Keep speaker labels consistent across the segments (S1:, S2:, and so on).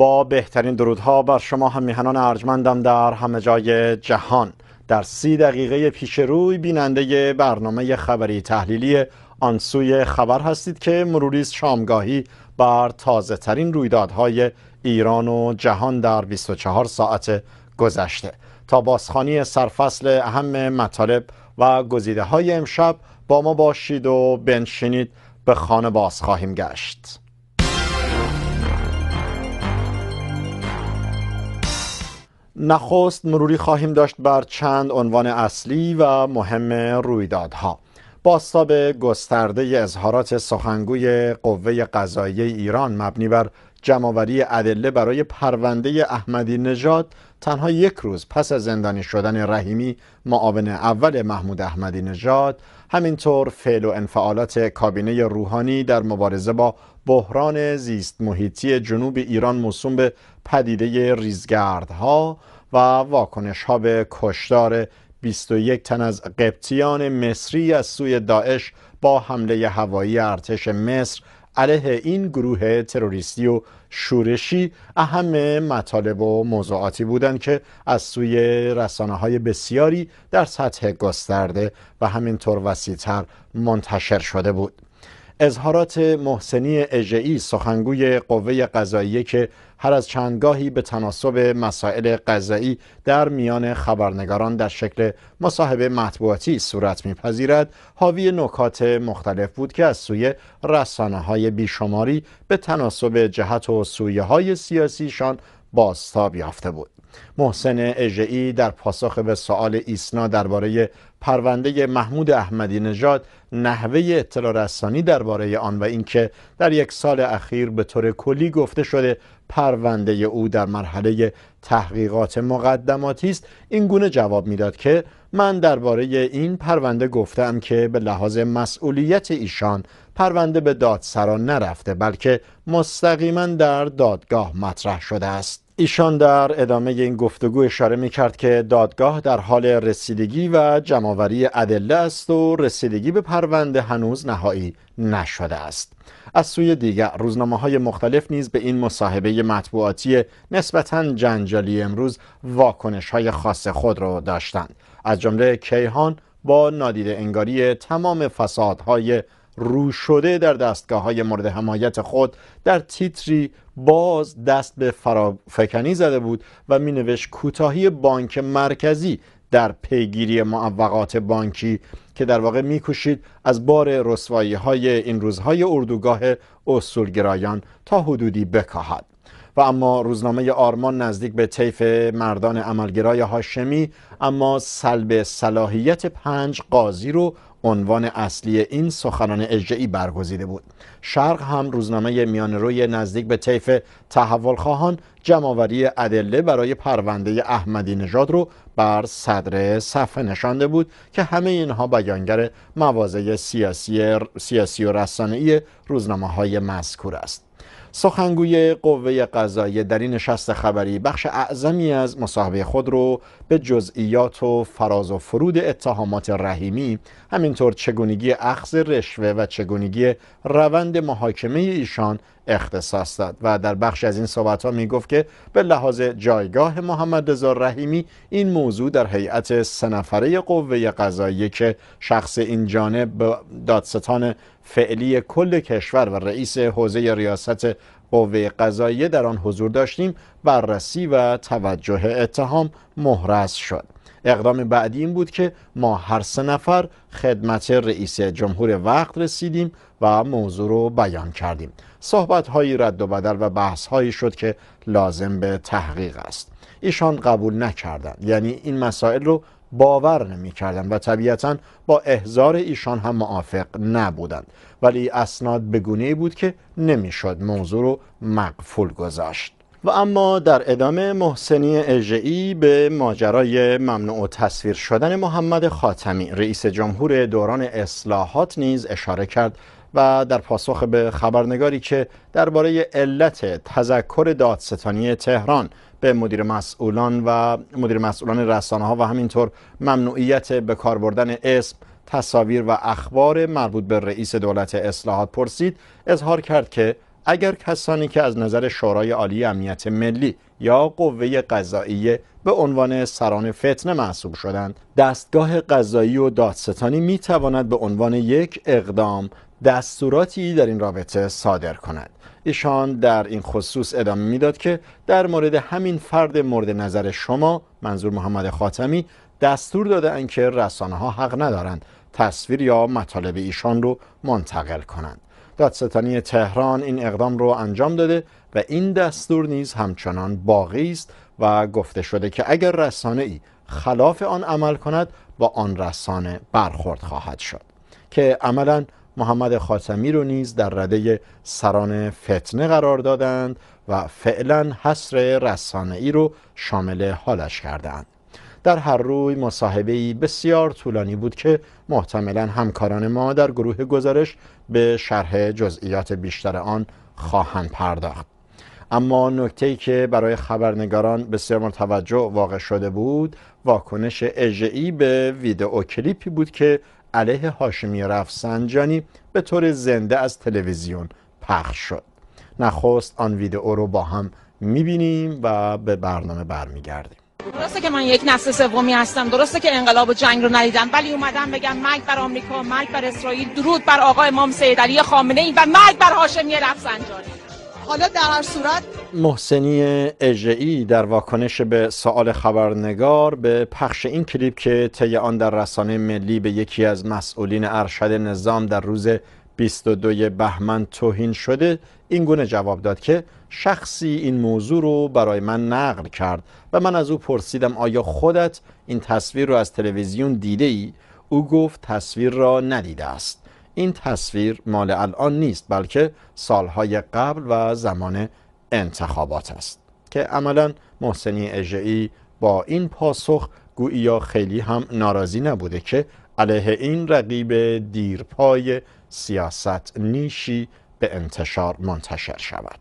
S1: با بهترین درودها بر شما هم میهنان ارجمندم در همه جای جهان در سی دقیقه پیش روی بیننده برنامه خبری تحلیلی آنسوی خبر هستید که مروریز شامگاهی بر تازه ترین رویدادهای ایران و جهان در 24 ساعت گذشته تا بازخانی سرفصل اهم مطالب و گزیده های امشب با ما باشید و بنشینید به خانه باز خواهیم گشت نخست مروری خواهیم داشت بر چند عنوان اصلی و مهم رویدادها باستاب گسترده اظهارات سخنگوی قوه قضایی ایران مبنی بر جمعوری ادله برای پرونده احمدی نژاد تنها یک روز پس از زندانی شدن رحیمی معاون اول محمود احمدی نژاد همینطور فعل و انفعالات کابینه روحانی در مبارزه با بحران زیست محیطی جنوب ایران موسوم به پدیده ریزگردها و واکنش ها به کشدار 21 تن از قبطیان مصری از سوی داعش با حمله هوایی ارتش مصر علیه این گروه تروریستی و شورشی اهم مطالب و موضوعاتی بودند که از سوی رسانه های بسیاری در سطح گسترده و همینطور وسیعتر منتشر شده بود اظهارات محسنی اجعی سخنگوی قوه قضاییه که هر از چندگاهی به تناسب مسائل قضایی در میان خبرنگاران در شکل مصاحبه مطبوعاتی صورت میپذیرد حاوی نکات مختلف بود که از سوی رسانه های بیشماری به تناسب جهت و سویه های سیاسیشان بازتاب یافته بود محسن اجعی در پاسخ به سوال ایسنا درباره پرونده محمود احمدی نژاد نحوه اطلاع رسانی درباره آن و اینکه در یک سال اخیر به طور کلی گفته شده پرونده او در مرحله تحقیقات مقدماتی است این گونه جواب میداد که من درباره این پرونده گفتم که به لحاظ مسئولیت ایشان پرونده به دادسرا نرفته بلکه مستقیما در دادگاه مطرح شده است ایشان در ادامه این گفتگو اشاره می کرد که دادگاه در حال رسیدگی و جمعآوری ادله است و رسیدگی به پرونده هنوز نهایی نشده است از سوی دیگر روزنامه های مختلف نیز به این مصاحبه مطبوعاتی نسبتا جنجالی امروز واکنش های خاص خود را داشتند از جمله کیهان با نادیده انگاری تمام فسادهای رو شده در دستگاه های مورد حمایت خود در تیتری باز دست به فرافکنی زده بود و می نوشت کوتاهی بانک مرکزی در پیگیری معوقات بانکی که در واقع میکوشید از بار رسوایی های این روزهای اردوگاه اصولگرایان تا حدودی بکاهد و اما روزنامه آرمان نزدیک به طیف مردان عملگرای هاشمی اما سلب صلاحیت پنج قاضی رو عنوان اصلی این سخنان اجعی برگزیده بود شرق هم روزنامه میان روی نزدیک به طیف تحول خواهان جمعآوری ادله برای پرونده احمدی نژاد رو بر صدر صفحه نشانده بود که همه اینها بیانگر موازه سیاسی, سیاسی و ای روزنامه های مذکور است سخنگوی قوه قضاییه در این نشست خبری بخش اعظمی از مصاحبه خود رو به جزئیات و فراز و فرود اتهامات رحیمی همینطور چگونگی اخذ رشوه و چگونگی روند محاکمه ایشان اختصاص داد و در بخش از این صحبت ها می گفت که به لحاظ جایگاه محمد رضا رحیمی این موضوع در هیئت سنفره قوه قضاییه که شخص این جانب دادستان فعلی کل کشور و رئیس حوزه ریاست قوه قضاییه در آن حضور داشتیم بررسی و توجه اتهام مهرس شد اقدام بعدی این بود که ما هر سه نفر خدمت رئیس جمهور وقت رسیدیم و موضوع رو بیان کردیم صحبت هایی رد و بدل و بحث هایی شد که لازم به تحقیق است ایشان قبول نکردند یعنی این مسائل رو باور نمیکردند و طبیعتا با احزار ایشان هم موافق نبودند ولی اسناد بگونه بود که نمیشد موضوع رو مقفول گذاشت و اما در ادامه محسنی اجعی به ماجرای ممنوع تصویر شدن محمد خاتمی رئیس جمهور دوران اصلاحات نیز اشاره کرد و در پاسخ به خبرنگاری که درباره علت تذکر دادستانی تهران به مدیر مسئولان و مدیر مسئولان رسانه ها و همینطور ممنوعیت به کار بردن اسم تصاویر و اخبار مربوط به رئیس دولت اصلاحات پرسید اظهار کرد که اگر کسانی که از نظر شورای عالی امنیت ملی یا قوه قضاییه به عنوان سران فتنه محسوب شدند دستگاه قضایی و دادستانی می به عنوان یک اقدام دستوراتی در این رابطه صادر کند ایشان در این خصوص ادامه میداد که در مورد همین فرد مورد نظر شما منظور محمد خاتمی دستور داده که رسانه ها حق ندارند تصویر یا مطالب ایشان رو منتقل کنند دادستانی تهران این اقدام رو انجام داده و این دستور نیز همچنان باقی است و گفته شده که اگر رسانه ای خلاف آن عمل کند با آن رسانه برخورد خواهد شد که عملا محمد خاتمی رو نیز در رده سران فتنه قرار دادند و فعلا حصر ای رو شامل حالش کردند. در هر روی مصاحبه بسیار طولانی بود که محتملا همکاران ما در گروه گزارش به شرح جزئیات بیشتر آن خواهند پرداخت اما نکته که برای خبرنگاران بسیار متوجه واقع شده بود واکنش اجعی به ویدئو کلیپی بود که علیه هاشمی رفسنجانی به طور زنده از تلویزیون پخش شد نخست آن ویدئو رو با هم میبینیم و به برنامه برمیگردیم
S2: درسته که من یک نسل سومی هستم درسته که انقلاب و جنگ رو ندیدم ولی اومدم بگم مرگ بر آمریکا مرگ بر اسرائیل درود بر آقا امام سید علی خامنه ای و مرگ بر هاشمی رفسنجانی
S3: حالا در هر صورت
S1: محسنی اجعی در واکنش به سوال خبرنگار به پخش این کلیپ که طی آن در رسانه ملی به یکی از مسئولین ارشد نظام در روز 22 بهمن توهین شده این گونه جواب داد که شخصی این موضوع رو برای من نقل کرد و من از او پرسیدم آیا خودت این تصویر رو از تلویزیون دیده ای؟ او گفت تصویر را ندیده است این تصویر مال الان نیست بلکه سالهای قبل و زمان انتخابات است که عملا محسنی اجعی با این پاسخ گویی یا خیلی هم ناراضی نبوده که علیه این رقیب دیرپای سیاست نیشی به انتشار منتشر شود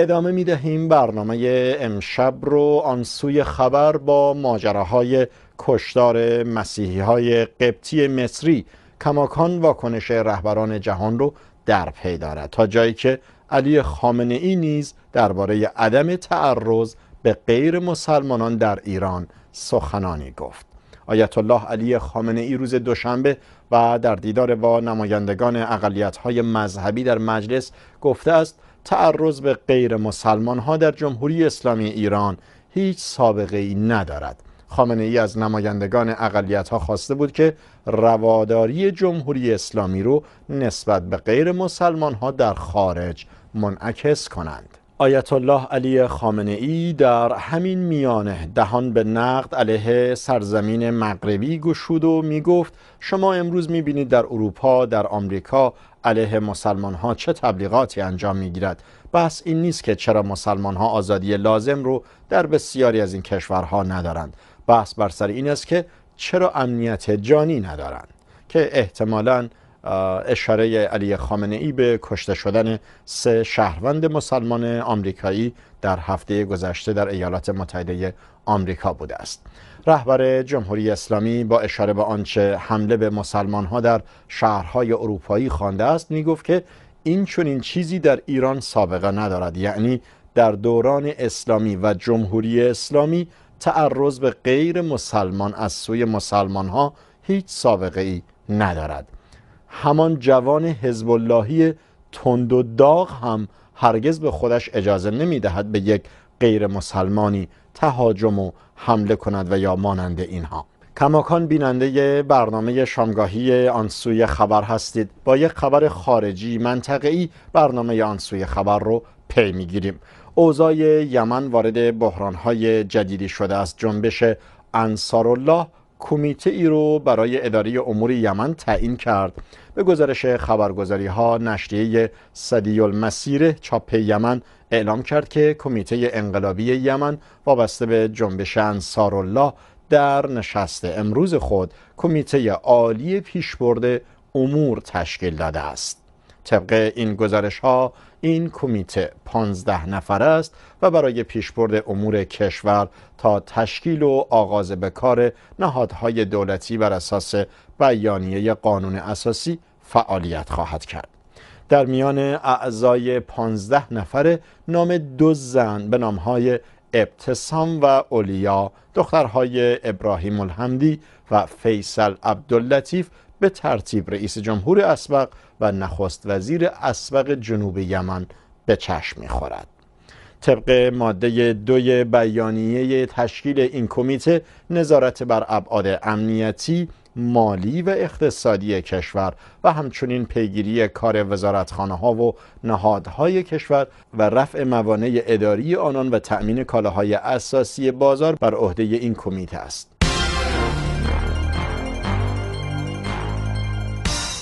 S1: ادامه می دهیم برنامه امشب رو آن سوی خبر با ماجراهای کشدار مسیحی های قبطی مصری کماکان واکنش رهبران جهان رو در پی دارد تا جایی که علی خامنه ای نیز درباره عدم تعرض به غیر مسلمانان در ایران سخنانی گفت آیت الله علی خامنه ای روز دوشنبه و در دیدار با نمایندگان اقلیت‌های مذهبی در مجلس گفته است تعرض به غیر مسلمان ها در جمهوری اسلامی ایران هیچ سابقه ای ندارد خامنه ای از نمایندگان اقلیت ها خواسته بود که رواداری جمهوری اسلامی رو نسبت به غیر مسلمان ها در خارج منعکس کنند آیت الله علی خامنه ای در همین میانه دهان به نقد علیه سرزمین مغربی گشود و می گفت شما امروز می بینید در اروپا، در آمریکا علیه مسلمان ها چه تبلیغاتی انجام می گیرد بحث این نیست که چرا مسلمان ها آزادی لازم رو در بسیاری از این کشورها ندارند بحث بر سر این است که چرا امنیت جانی ندارند که احتمالا اشاره علی خامنه ای به کشته شدن سه شهروند مسلمان آمریکایی در هفته گذشته در ایالات متحده آمریکا بوده است رهبر جمهوری اسلامی با اشاره به آنچه حمله به مسلمان ها در شهرهای اروپایی خوانده است می گفت که این چنین چیزی در ایران سابقه ندارد یعنی در دوران اسلامی و جمهوری اسلامی تعرض به غیر مسلمان از سوی مسلمان ها هیچ سابقه ای ندارد همان جوان حزب اللهی تند و داغ هم هرگز به خودش اجازه نمی دهد به یک غیر مسلمانی تهاجم و حمله کند و یا مانند اینها کماکان بیننده برنامه شامگاهی آنسوی خبر هستید با یک خبر خارجی منطقه‌ای برنامه آنسوی خبر رو پی میگیریم اوضاع یمن وارد های جدیدی شده است جنبش الله، کمیته ای رو برای اداره امور یمن تعیین کرد به گزارش خبرگزاری ها نشریه صدی مسیر چاپ یمن اعلام کرد که کمیته انقلابی یمن وابسته به جنبش الله در نشست امروز خود کمیته عالی پیشبرد امور تشکیل داده است طبق این گزارش ها این کمیته 15 نفر است و برای پیشبرد امور کشور تا تشکیل و آغاز به کار نهادهای دولتی بر اساس بیانیه قانون اساسی فعالیت خواهد کرد در میان اعضای 15 نفر نام دو زن به نامهای ابتسام و اولیا دخترهای ابراهیم الحمدی و فیصل عبداللطیف به ترتیب رئیس جمهور اسبق و نخست وزیر اسبق جنوب یمن به چشم میخورد طبق ماده دوی بیانیه تشکیل این کمیته نظارت بر ابعاد امنیتی مالی و اقتصادی کشور و همچنین پیگیری کار وزارتخانه ها و نهادهای کشور و رفع موانع اداری آنان و تأمین کالاهای اساسی بازار بر عهده این کمیته است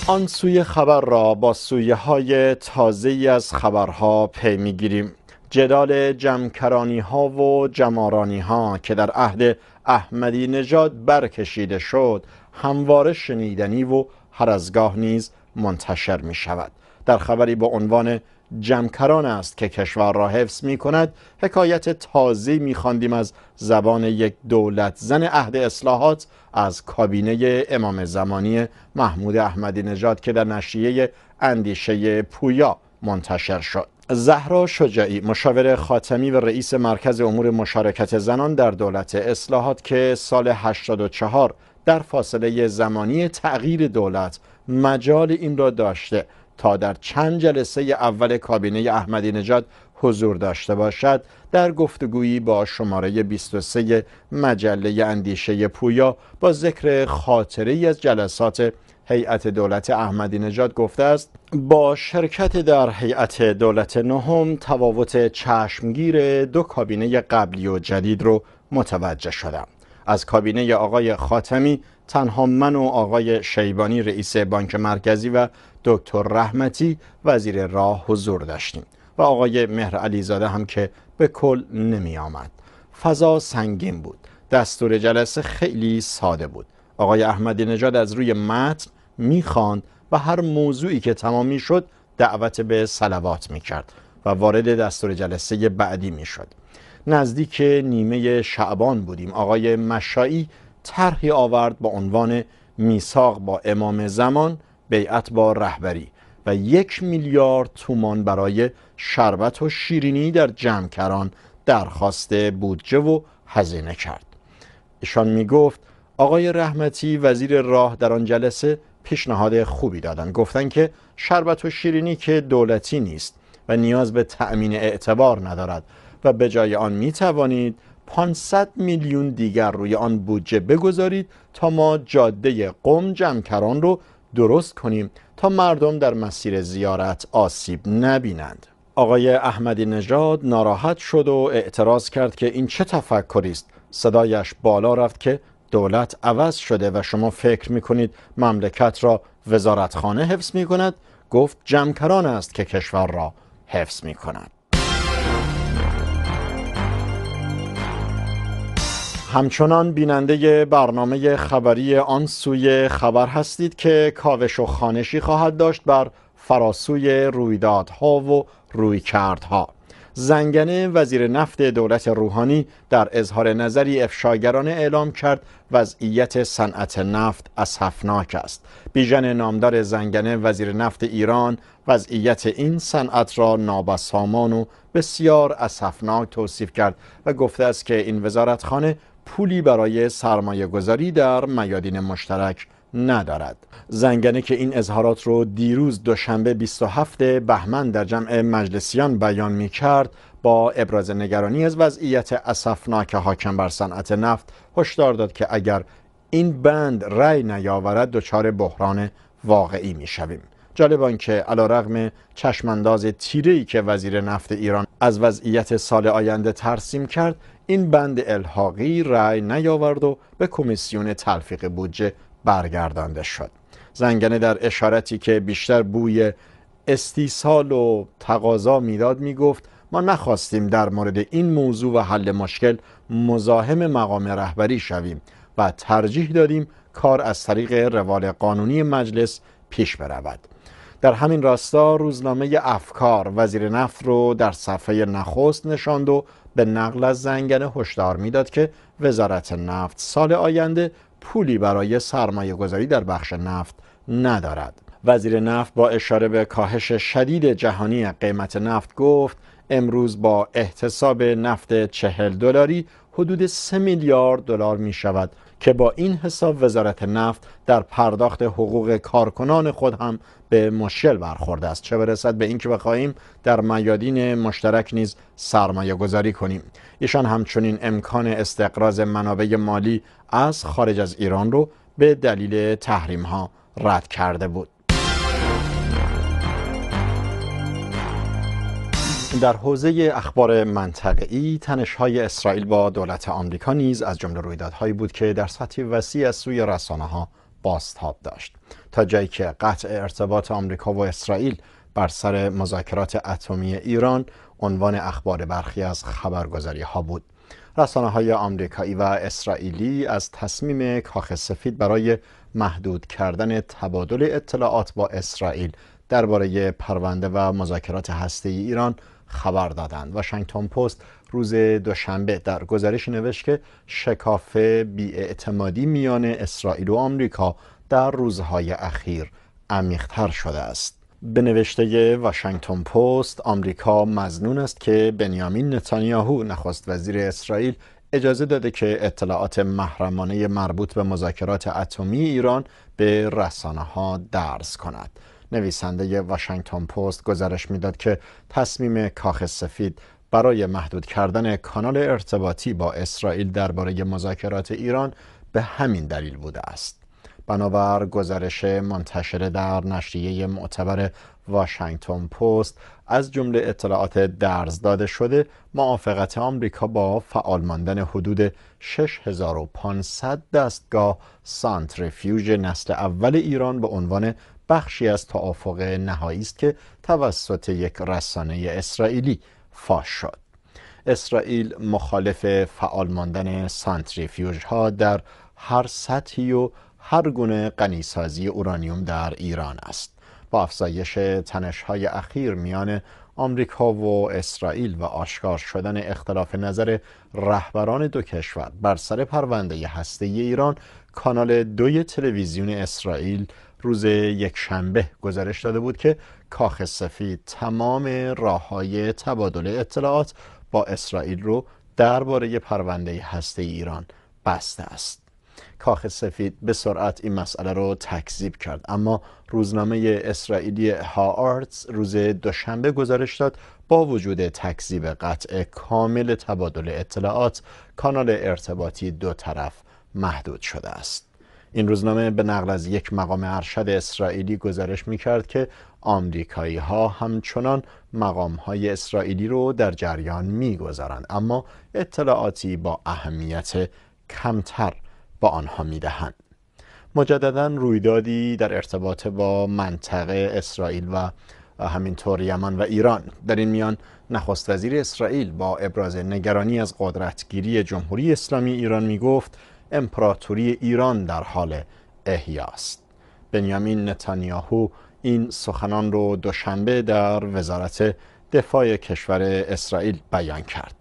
S1: آن سوی خبر را با سویه های تازه از خبرها پی میگیریم. جدال جمکرانی ها و جمارانی ها که در عهد احمدی نژاد برکشیده شد همواره شنیدنی و هر از نیز منتشر می شود در خبری با عنوان جمکران است که کشور را حفظ می کند حکایت تازه می از زبان یک دولت زن عهد اصلاحات از کابینه امام زمانی محمود احمدی نژاد که در نشریه اندیشه پویا منتشر شد زهرا شجاعی مشاور خاتمی و رئیس مرکز امور مشارکت زنان در دولت اصلاحات که سال 84 در فاصله زمانی تغییر دولت مجال این را داشته تا در چند جلسه اول کابینه احمدی نژاد حضور داشته باشد در گفتگویی با شماره 23 مجله اندیشه پویا با ذکر خاطره از جلسات هیئت دولت احمدی نژاد گفته است با شرکت در هیئت دولت نهم تفاوت چشمگیر دو کابینه قبلی و جدید رو متوجه شدم از کابینه آقای خاتمی تنها من و آقای شیبانی رئیس بانک مرکزی و دکتر رحمتی وزیر راه حضور داشتیم و آقای مهر علیزاده هم که به کل نمی آمد فضا سنگین بود دستور جلسه خیلی ساده بود آقای احمدی نژاد از روی متن میخواند و هر موضوعی که تمامی شد دعوت به سلوات کرد و وارد دستور جلسه بعدی می شد نزدیک نیمه شعبان بودیم آقای مشایی طرحی آورد با عنوان میثاق با امام زمان بیعت با رهبری و یک میلیارد تومان برای شربت و شیرینی در جمکران درخواست بودجه و هزینه کرد ایشان می گفت آقای رحمتی وزیر راه در آن جلسه پیشنهاد خوبی دادن گفتن که شربت و شیرینی که دولتی نیست و نیاز به تأمین اعتبار ندارد و به جای آن می توانید 500 میلیون دیگر روی آن بودجه بگذارید تا ما جاده قم جمکران رو درست کنیم تا مردم در مسیر زیارت آسیب نبینند آقای احمدی نژاد ناراحت شد و اعتراض کرد که این چه تفکری است صدایش بالا رفت که دولت عوض شده و شما فکر می کنید مملکت را وزارتخانه حفظ می کند گفت جمکران است که کشور را حفظ می کند همچنان بیننده برنامه خبری آن سوی خبر هستید که کاوش و خانشی خواهد داشت بر فراسوی رویدادها و رویکردها زنگنه وزیر نفت دولت روحانی در اظهار نظری افشاگرانه اعلام کرد وضعیت صنعت نفت اسفناک است بیژن نامدار زنگنه وزیر نفت ایران وضعیت این صنعت را نابسامان و بسیار اسفناک توصیف کرد و گفته است که این وزارتخانه پولی برای سرمایه گذاری در میادین مشترک ندارد زنگنه که این اظهارات رو دیروز دوشنبه 27 بهمن در جمع مجلسیان بیان می کرد با ابراز نگرانی از وضعیت اسفناک حاکم بر صنعت نفت هشدار داد که اگر این بند رأی نیاورد دچار بحران واقعی می شویم جالب آنکه رغم چشمانداز تیره ای که وزیر نفت ایران از وضعیت سال آینده ترسیم کرد این بند الحاقی رأی نیاورد و به کمیسیون تلفیق بودجه برگردانده شد زنگنه در اشارتی که بیشتر بوی استیصال و تقاضا میداد میگفت ما نخواستیم در مورد این موضوع و حل مشکل مزاحم مقام رهبری شویم و ترجیح دادیم کار از طریق روال قانونی مجلس پیش برود در همین راستا روزنامه افکار وزیر نفت رو در صفحه نخست نشاند و به نقل از زنگنه هشدار میداد که وزارت نفت سال آینده پولی برای سرمایه گذاری در بخش نفت ندارد وزیر نفت با اشاره به کاهش شدید جهانی قیمت نفت گفت امروز با احتساب نفت چهل دلاری حدود 3 میلیارد دلار می شود که با این حساب وزارت نفت در پرداخت حقوق کارکنان خود هم به مشکل برخورده است چه برسد به اینکه بخواهیم در میادین مشترک نیز سرمایه گذاری کنیم ایشان همچنین امکان استقراض منابع مالی از خارج از ایران رو به دلیل تحریم ها رد کرده بود در حوزه اخبار منطقه‌ای تنش‌های اسرائیل با دولت آمریکا نیز از جمله رویدادهایی بود که در سطح وسیع از سوی رسانه‌ها بازتاب داشت تا جایی که قطع ارتباط آمریکا و اسرائیل بر سر مذاکرات اتمی ایران عنوان اخبار برخی از خبرگزاری ها بود رسانه های آمریکایی و اسرائیلی از تصمیم کاخ سفید برای محدود کردن تبادل اطلاعات با اسرائیل درباره پرونده و مذاکرات هسته ایران خبر دادند واشنگتن پست روز دوشنبه در گزارش نوشت که شکاف بیاعتمادی میان اسرائیل و آمریکا در روزهای اخیر عمیقتر شده است به نوشته واشنگتن پست آمریکا مزنون است که بنیامین نتانیاهو نخست وزیر اسرائیل اجازه داده که اطلاعات محرمانه مربوط به مذاکرات اتمی ایران به رسانه ها درس کند نویسنده واشنگتن پست گزارش میداد که تصمیم کاخ سفید برای محدود کردن کانال ارتباطی با اسرائیل درباره مذاکرات ایران به همین دلیل بوده است بنابر گزارش منتشره در نشریه معتبر واشنگتن پست از جمله اطلاعات درز داده شده موافقت آمریکا با فعال ماندن حدود 6500 دستگاه سانتریفیوژ نسل اول ایران به عنوان بخشی از توافق نهایی است که توسط یک رسانه اسرائیلی فاش شد اسرائیل مخالف فعال ماندن سانتریفیوژ ها در هر سطحی و هر گونه غنیسازی اورانیوم در ایران است با افزایش تنش های اخیر میان آمریکا و اسرائیل و آشکار شدن اختلاف نظر رهبران دو کشور بر سر پرونده هسته ایران کانال دوی تلویزیون اسرائیل روز یک شنبه گزارش داده بود که کاخ سفید تمام راه های تبادل اطلاعات با اسرائیل رو درباره پرونده هسته ایران بسته است کاخ سفید به سرعت این مسئله رو تکذیب کرد اما روزنامه اسرائیلی آرتز روز دوشنبه گزارش داد با وجود تکذیب قطع کامل تبادل اطلاعات کانال ارتباطی دو طرف محدود شده است این روزنامه به نقل از یک مقام ارشد اسرائیلی گزارش می کرد که آمریکایی ها همچنان مقام های اسرائیلی رو در جریان می گذارند اما اطلاعاتی با اهمیت کمتر با آنها می دهند. مجددا رویدادی در ارتباط با منطقه اسرائیل و همینطور یمن و ایران در این میان نخست وزیر اسرائیل با ابراز نگرانی از قدرتگیری جمهوری اسلامی ایران می گفت امپراتوری ایران در حال احیاست بنیامین نتانیاهو این سخنان رو دوشنبه در وزارت دفاع کشور اسرائیل بیان کرد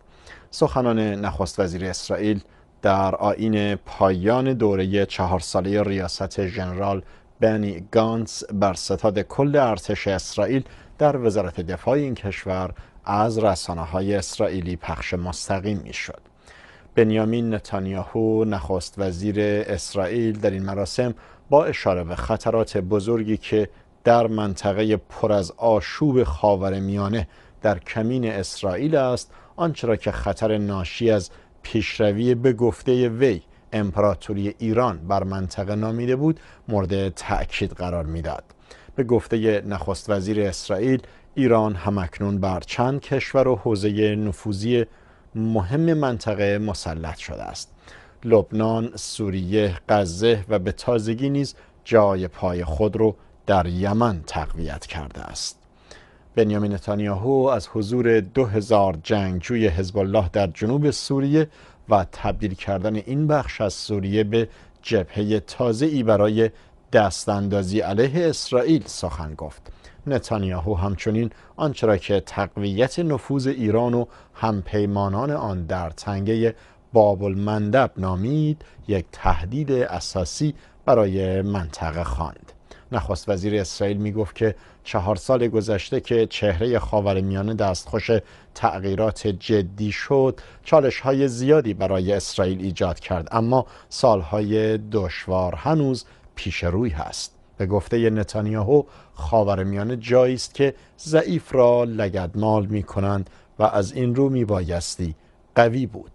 S1: سخنان نخست وزیر اسرائیل در آین پایان دوره چهار ساله ریاست ژنرال بنی گانس بر ستاد کل ارتش اسرائیل در وزارت دفاع این کشور از رسانه های اسرائیلی پخش مستقیم می شد. بنیامین نتانیاهو نخست وزیر اسرائیل در این مراسم با اشاره به خطرات بزرگی که در منطقه پر از آشوب خاور میانه در کمین اسرائیل است آنچه را که خطر ناشی از پیشروی به گفته وی امپراتوری ایران بر منطقه نامیده بود مورد تأکید قرار میداد به گفته نخست وزیر اسرائیل ایران همکنون بر چند کشور و حوزه نفوذی مهم منطقه مسلط شده است لبنان، سوریه، غزه و به تازگی نیز جای پای خود رو در یمن تقویت کرده است بنیامین نتانیاهو از حضور 2000 جنگجوی حزب الله در جنوب سوریه و تبدیل کردن این بخش از سوریه به جبهه تازه ای برای دستاندازی علیه اسرائیل سخن گفت نتانیاهو همچنین آنچه که تقویت نفوذ ایران و همپیمانان آن در تنگه باب المندب نامید یک تهدید اساسی برای منطقه خواند نخست وزیر اسرائیل می گفت که چهار سال گذشته که چهره خاورمیانه دستخوش تغییرات جدی شد چالش های زیادی برای اسرائیل ایجاد کرد اما سالهای دشوار هنوز پیش روی هست به گفته نتانیاهو خاورمیانه جایی است که ضعیف را لگدمال می کنند و از این رو می بایستی قوی بود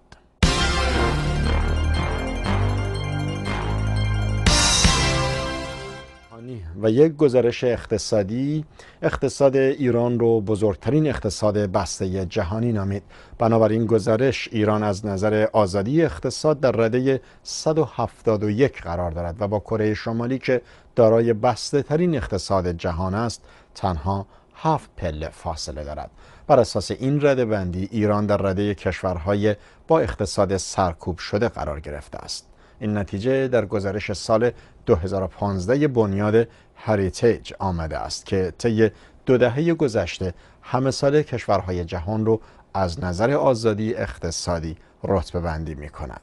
S1: و یک گزارش اقتصادی اقتصاد ایران رو بزرگترین اقتصاد بسته جهانی نامید بنابراین گزارش ایران از نظر آزادی اقتصاد در رده 171 قرار دارد و با کره شمالی که دارای بسته ترین اقتصاد جهان است تنها هفت پله فاصله دارد بر اساس این رده بندی ایران در رده کشورهای با اقتصاد سرکوب شده قرار گرفته است این نتیجه در گزارش سال 2015 بنیاد هریتیج آمده است که طی دو دهه گذشته همه سال کشورهای جهان رو از نظر آزادی اقتصادی رتبه بندی می کند.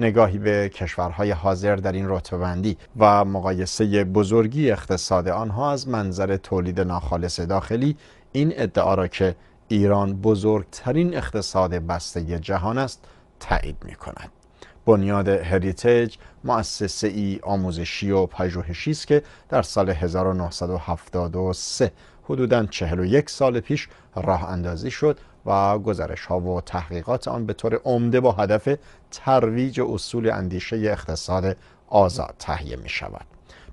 S1: نگاهی به کشورهای حاضر در این رتبه‌بندی و مقایسه بزرگی اقتصاد آنها از منظر تولید ناخالص داخلی این ادعا را که ایران بزرگترین اقتصاد بسته جهان است تایید می‌کند. بنیاد هریتیج مؤسسه ای آموزشی و پژوهشی است که در سال 1973 حدوداً 41 سال پیش راه اندازی شد و گزارش ها و تحقیقات آن به طور عمده با هدف ترویج اصول اندیشه اقتصاد آزاد تهیه می شود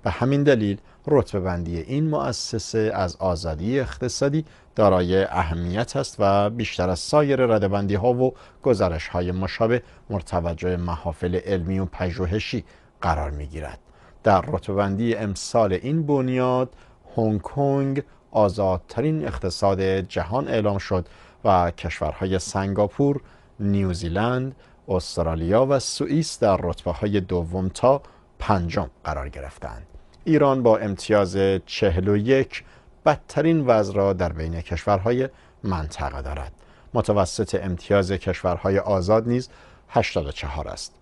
S1: به همین دلیل رتبه بندی این مؤسسه از آزادی اقتصادی دارای اهمیت است و بیشتر از سایر ردبندی ها و گزارش های مشابه مرتوجه محافل علمی و پژوهشی قرار می گیرد. در بندی امسال این بنیاد هنگ کنگ آزادترین اقتصاد جهان اعلام شد و کشورهای سنگاپور، نیوزیلند، استرالیا و سوئیس در رتبه های دوم تا پنجم قرار گرفتند. ایران با امتیاز 41 بدترین وضع را در بین کشورهای منطقه دارد. متوسط امتیاز کشورهای آزاد نیز 84 است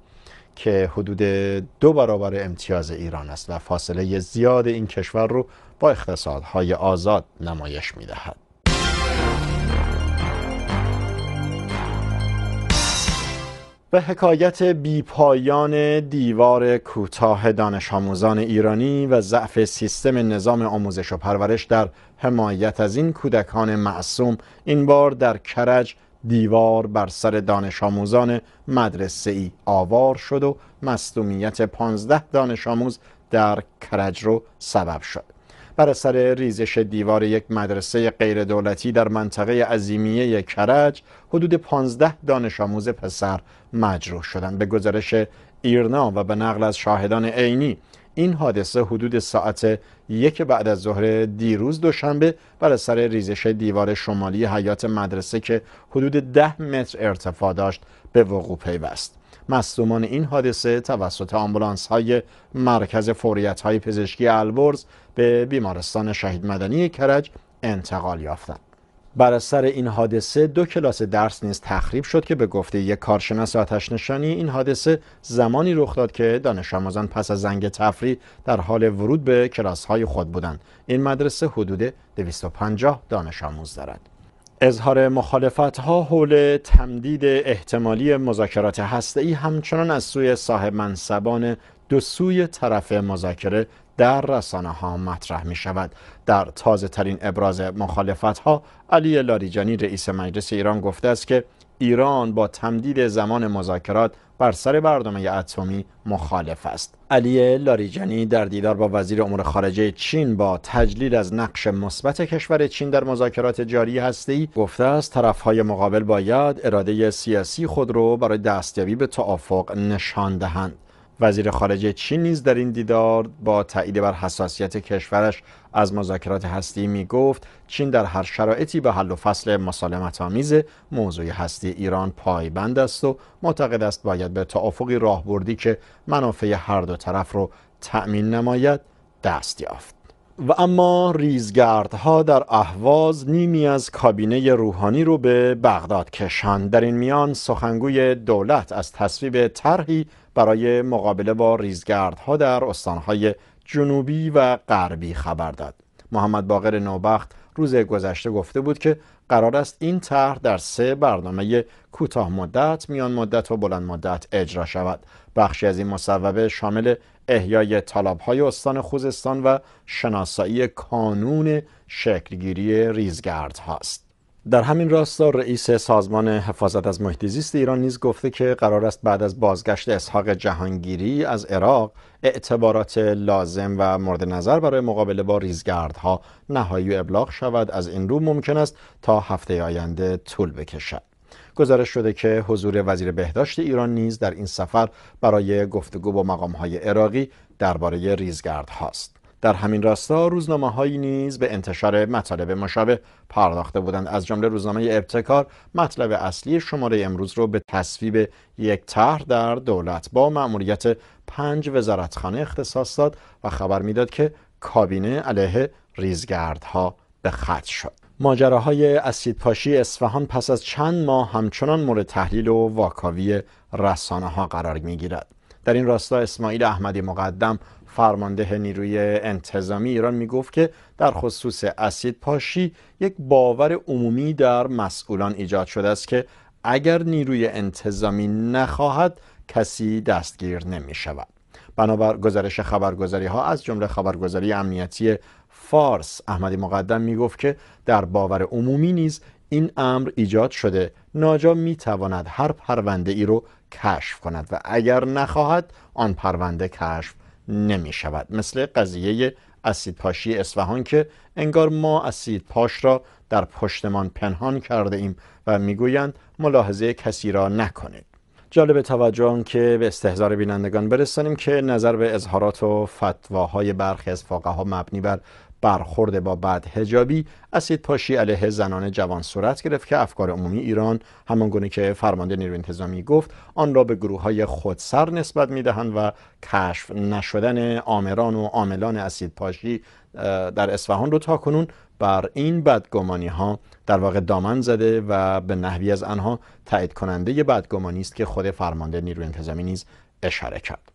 S1: که حدود دو برابر امتیاز ایران است و فاصله زیاد این کشور رو با اقتصادهای آزاد نمایش می به حکایت بیپایان دیوار کوتاه دانش آموزان ایرانی و ضعف سیستم نظام آموزش و پرورش در حمایت از این کودکان معصوم این بار در کرج دیوار بر سر دانش آموزان مدرسه ای آوار شد و مصدومیت 15 دانش آموز در کرج رو سبب شد بر اثر ریزش دیوار یک مدرسه غیر دولتی در منطقه عظیمیه کرج حدود 15 دانش آموز پسر مجروح شدند به گزارش ایرنا و به نقل از شاهدان عینی این حادثه حدود ساعت یک بعد از ظهر دیروز دوشنبه بر اثر ریزش دیوار شمالی حیات مدرسه که حدود ده متر ارتفاع داشت به وقوع پیوست مصدومان این حادثه توسط آمبولانس های مرکز فوریت های پزشکی البرز به بیمارستان شهید مدنی کرج انتقال یافتند. بر سر این حادثه دو کلاس درس نیز تخریب شد که به گفته یک کارشناس آتش نشانی این حادثه زمانی رخ داد که دانش آموزان پس از زنگ تفریح در حال ورود به کلاس های خود بودند این مدرسه حدود 250 دانش آموز دارد اظهار مخالفت ها حول تمدید احتمالی مذاکرات ای همچنان از سوی صاحب منصبان دو سوی طرف مذاکره در رسانه ها مطرح می شود در تازه ترین ابراز مخالفت ها علی لاریجانی رئیس مجلس ایران گفته است که ایران با تمدید زمان مذاکرات بر سر برنامه اتمی مخالف است علی لاریجانی در دیدار با وزیر امور خارجه چین با تجلیل از نقش مثبت کشور چین در مذاکرات جاری هستی گفته است طرفهای مقابل باید اراده سیاسی خود را برای دستیابی به توافق نشان دهند وزیر خارجه چین نیز در این دیدار با تایید بر حساسیت کشورش از مذاکرات هستی می گفت چین در هر شرایطی به حل و فصل مسالمت آمیز موضوع هستی ایران پایبند است و معتقد است باید به توافقی راهبردی که منافع هر دو طرف رو تأمین نماید دست یافت و اما ریزگردها در اهواز نیمی از کابینه روحانی رو به بغداد کشاند در این میان سخنگوی دولت از تصویب طرحی برای مقابله با ریزگردها در استانهای جنوبی و غربی خبر داد محمد باقر نوبخت روز گذشته گفته بود که قرار است این طرح در سه برنامه کوتاه مدت، میان مدت و بلند مدت اجرا شود. بخشی از این مصوبه شامل احیای های استان خوزستان و شناسایی کانون شکلگیری ریزگرد هاست. در همین راستا رئیس سازمان حفاظت از محیط زیست ایران نیز گفته که قرار است بعد از بازگشت اسحاق جهانگیری از عراق اعتبارات لازم و مورد نظر برای مقابله با ریزگردها نهایی ابلاغ شود از این رو ممکن است تا هفته آینده طول بکشد گزارش شده که حضور وزیر بهداشت ایران نیز در این سفر برای گفتگو با مقامهای عراقی درباره ریزگردهاست در همین راستا روزنامه هایی نیز به انتشار مطالب مشابه پرداخته بودند از جمله روزنامه ابتکار مطلب اصلی شماره امروز رو به تصویب یک طرح در دولت با مأموریت پنج وزارتخانه اختصاص داد و خبر میداد که کابینه علیه ریزگردها به خط شد ماجراهای اسیدپاشی اصفهان پس از چند ماه همچنان مورد تحلیل و واکاوی رسانه ها قرار می گیرد. در این راستا اسماعیل احمدی مقدم فرمانده نیروی انتظامی ایران میگفت که در خصوص اسید پاشی یک باور عمومی در مسئولان ایجاد شده است که اگر نیروی انتظامی نخواهد کسی دستگیر نمی شود بنابر گزارش خبرگزاری ها از جمله خبرگزاری امنیتی فارس احمدی مقدم می گفت که در باور عمومی نیز این امر ایجاد شده ناجا می تواند هر پرونده ای رو کشف کند و اگر نخواهد آن پرونده کشف نمی شود مثل قضیه پاشی اصفهان که انگار ما پاش را در پشتمان پنهان کرده ایم و میگویند ملاحظه کسی را نکنید جالب توجه که به استحضار بینندگان برسانیم که نظر به اظهارات و فتواهای برخی از فقها مبنی بر برخورد با بد هجابی اسید پاشی علیه زنان جوان صورت گرفت که افکار عمومی ایران همان گونه که فرمانده نیروی انتظامی گفت آن را به گروه های خودسر نسبت میدهند و کشف نشدن آمران و عاملان اسید پاشی در اصفهان رو تا کنون بر این بدگمانی ها در واقع دامن زده و به نحوی از آنها تایید کننده بدگمانی است که خود فرمانده نیروی انتظامی نیز اشاره کرد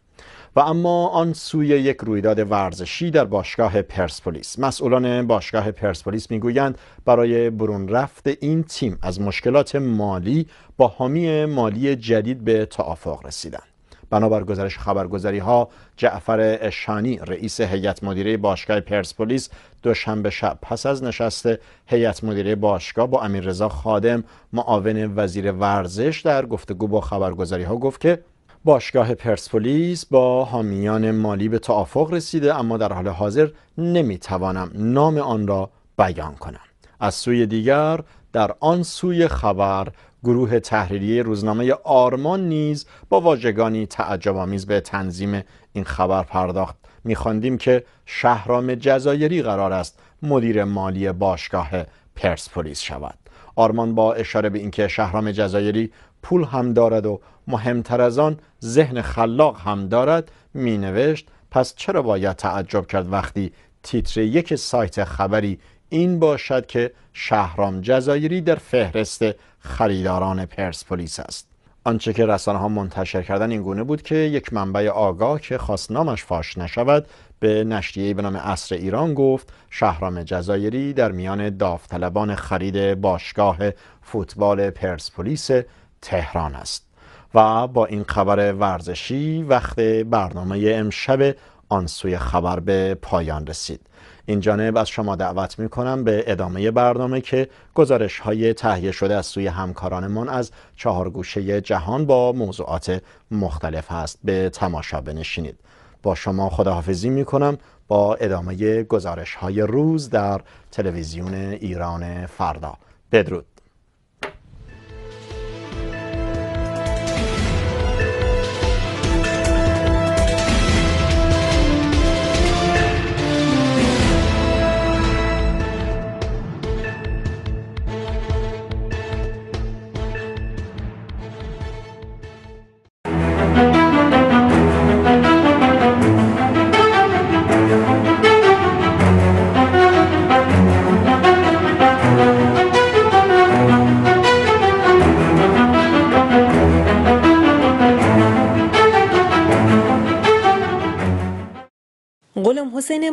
S1: و اما آن سوی یک رویداد ورزشی در باشگاه پرسپولیس مسئولان باشگاه پرسپولیس میگویند برای برون رفت این تیم از مشکلات مالی با حامی مالی جدید به توافق رسیدند بنابر گزارش خبرگزاری ها جعفر اشانی رئیس هیئت مدیره باشگاه پرسپولیس دوشنبه شب پس از نشست هیئت مدیره باشگاه با امیررضا خادم معاون وزیر ورزش در گفتگو با خبرگزاری ها گفت که باشگاه پرسپولیس با حامیان مالی به توافق رسیده اما در حال حاضر نمیتوانم نام آن را بیان کنم از سوی دیگر در آن سوی خبر گروه تحریریه روزنامه آرمان نیز با واژگانی آمیز به تنظیم این خبر پرداخت میخواندیم که شهرام جزایری قرار است مدیر مالی باشگاه پرسپولیس شود آرمان با اشاره به اینکه شهرام جزایری پول هم دارد و مهمتر از آن ذهن خلاق هم دارد می نوشت پس چرا باید تعجب کرد وقتی تیتر یک سایت خبری این باشد که شهرام جزایری در فهرست خریداران پرسپولیس است آنچه که رسانه ها منتشر کردن این گونه بود که یک منبع آگاه که خواست نامش فاش نشود به نشریه به نام اصر ایران گفت شهرام جزایری در میان داوطلبان خرید باشگاه فوتبال پرسپولیس تهران است و با این خبر ورزشی وقت برنامه امشب آن سوی خبر به پایان رسید این جانب از شما دعوت می کنم به ادامه برنامه که گزارش های تهیه شده از سوی همکارانمان از چهار گوشه جهان با موضوعات مختلف هست به تماشا بنشینید با شما خداحافظی می کنم با ادامه گزارش های روز در تلویزیون ایران فردا بدرود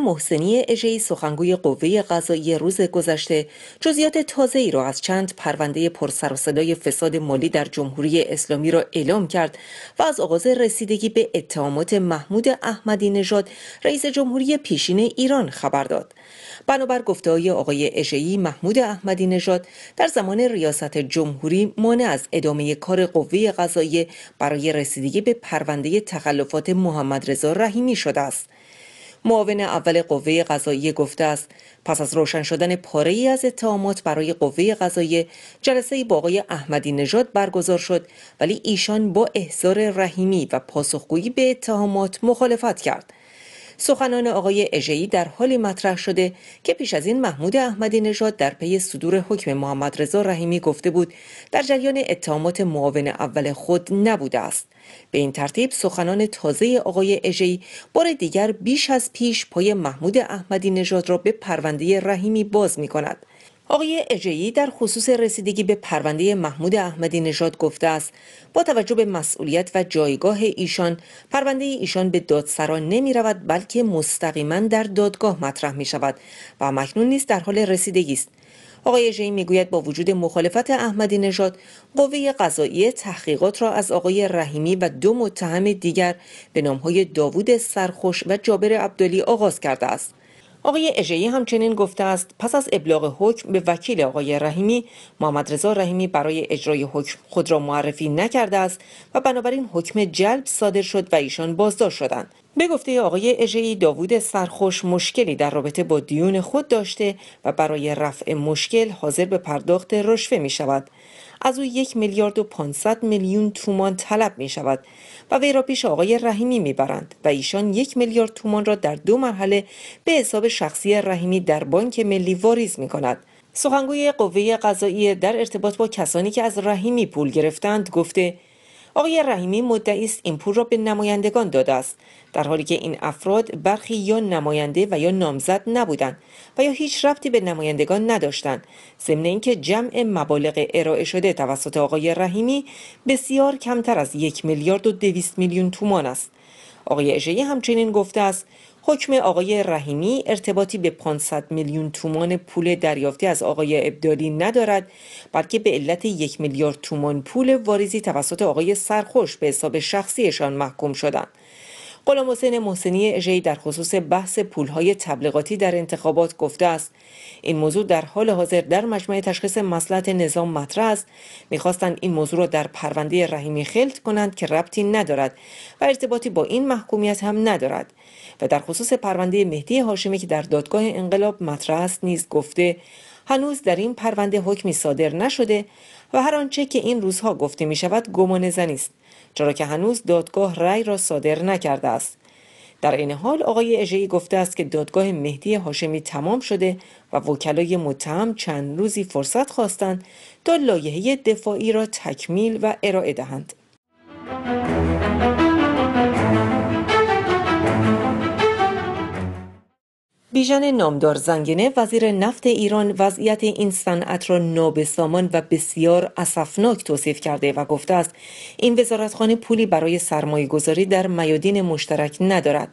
S2: محسنی اژه سخنگوی قوه قضایی روز گذشته جزئیات تازه ای را از چند پرونده پرسر و صدای فساد مالی در جمهوری اسلامی را اعلام کرد و از آغاز رسیدگی به اتهامات محمود احمدی نژاد رئیس جمهوری پیشین ایران خبر داد بنابر های آقای اژهی محمود احمدی نژاد در زمان ریاست جمهوری مانع از ادامه کار قوه قضایی برای رسیدگی به پرونده تخلفات محمد رضا رحیمی شده است معاون اول قوه قضایی گفته است پس از روشن شدن پاره ای از اتهامات برای قوه قضایی جلسه با آقای احمدی نژاد برگزار شد ولی ایشان با احضار رحیمی و پاسخگویی به اتهامات مخالفت کرد سخنان آقای اژه‌ای در حالی مطرح شده که پیش از این محمود احمدی نژاد در پی صدور حکم محمد رضا رحیمی گفته بود در جریان اتهامات معاون اول خود نبوده است به این ترتیب سخنان تازه آقای اژه‌ای بار دیگر بیش از پیش پای محمود احمدی نژاد را به پرونده رحیمی باز می آقای اجهی در خصوص رسیدگی به پرونده محمود احمدی نژاد گفته است با توجه به مسئولیت و جایگاه ایشان پرونده ایشان به دادسرا نمی رود بلکه مستقیما در دادگاه مطرح می شود و مکنون نیست در حال رسیدگی است آقای می میگوید با وجود مخالفت احمدی نژاد قوه قضایی تحقیقات را از آقای رحیمی و دو متهم دیگر به نامهای داوود سرخوش و جابر عبدالی آغاز کرده است آقای اژهی همچنین گفته است پس از ابلاغ حکم به وکیل آقای رحیمی محمد رضا رحیمی برای اجرای حکم خود را معرفی نکرده است و بنابراین حکم جلب صادر شد و ایشان بازداشت شدند به گفته آقای اژهی داوود سرخوش مشکلی در رابطه با دیون خود داشته و برای رفع مشکل حاضر به پرداخت رشوه می شود از او یک میلیارد و 500 میلیون تومان طلب می شود و وی را پیش آقای رحیمی میبرند و ایشان یک میلیارد تومان را در دو مرحله به حساب شخصی رحیمی در بانک ملی واریز می کند. سخنگوی قوه قضایی در ارتباط با کسانی که از رحیمی پول گرفتند گفته آقای رحیمی مدعی است این پول را به نمایندگان داده است در حالی که این افراد برخی یا نماینده و یا نامزد نبودند و یا هیچ ربطی به نمایندگان نداشتند ضمن اینکه جمع مبالغ ارائه شده توسط آقای رحیمی بسیار کمتر از یک میلیارد و دویست میلیون تومان است آقای هم همچنین گفته است حکم آقای رحیمی ارتباطی به 500 میلیون تومان پول دریافتی از آقای ابدالی ندارد بلکه به علت یک میلیارد تومان پول واریزی توسط آقای سرخوش به حساب شخصیشان محکوم شدند غلام حسین محسنی اژه‌ای در خصوص بحث پولهای تبلیغاتی در انتخابات گفته است این موضوع در حال حاضر در مجمع تشخیص مسلحت نظام مطرح است میخواستند این موضوع را در پرونده رحیمی خلط کنند که ربطی ندارد و ارتباطی با این محکومیت هم ندارد و در خصوص پرونده مهدی هاشمی که در دادگاه انقلاب مطرح است نیز گفته هنوز در این پرونده حکمی صادر نشده و هر آنچه که این روزها گفته می شود گمان زنی است چرا که هنوز دادگاه رأی را صادر نکرده است در این حال آقای اژه‌ای گفته است که دادگاه مهدی هاشمی تمام شده و وکلای متهم چند روزی فرصت خواستند تا لایحه دفاعی را تکمیل و ارائه دهند. بیژن نامدار زنگنه وزیر نفت ایران وضعیت این صنعت را نابسامان و بسیار اسفناک توصیف کرده و گفته است این وزارتخانه پولی برای سرمایه گذاری در میادین مشترک ندارد